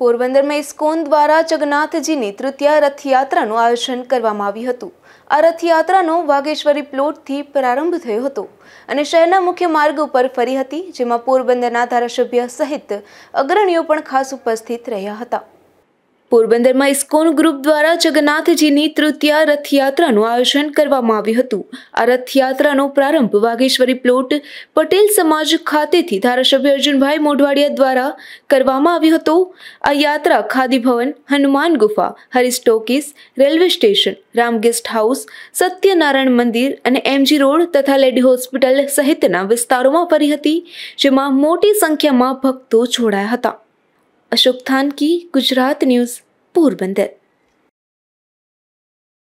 પોરબંદરમાં ઇસ્કોન દ્વારા જગન્નાથજીની તૃતીય રથયાત્રાનું આયોજન કરવામાં આવ્યું હતું આ રથયાત્રાનો વાઘેશ્વરી પ્લોટથી પ્રારંભ થયો હતો અને શહેરના મુખ્ય માર્ગ ઉપર ફરી હતી જેમાં પોરબંદરના ધારાસભ્ય સહિત અગ્રણીઓ પણ ખાસ ઉપસ્થિત રહ્યા હતા પોરબંદરમાં ઇસ્કોન ગ્રુપ દ્વારા જગન્નાથજીની તૃતીય રથયાત્રાનું આયોજન કરવામાં આવ્યું હતું આ રથયાત્રાનો પ્રારંભ વાઘેશ્વરી પ્લોટ પટેલ સમાજ ખાતેથી ધારાસભ્ય અર્જુનભાઈ મોઢવાડિયા દ્વારા કરવામાં આવ્યો હતો આ યાત્રા ખાદી ભવન હનુમાન ગુફા હરિસ્ટોકીસ railway station Ram guest house Satyanarayan Mandir અને એમજી રોડ તથા લેડી હોસ્પિટલ સહિતના વિસ્તારોમાં ફરી હતી જેમાં મોટી સંખ્યામાં ભક્તો જોડાયા હતા અશોક થાનકી ગુજરાત ન્યૂઝ પોરબંદર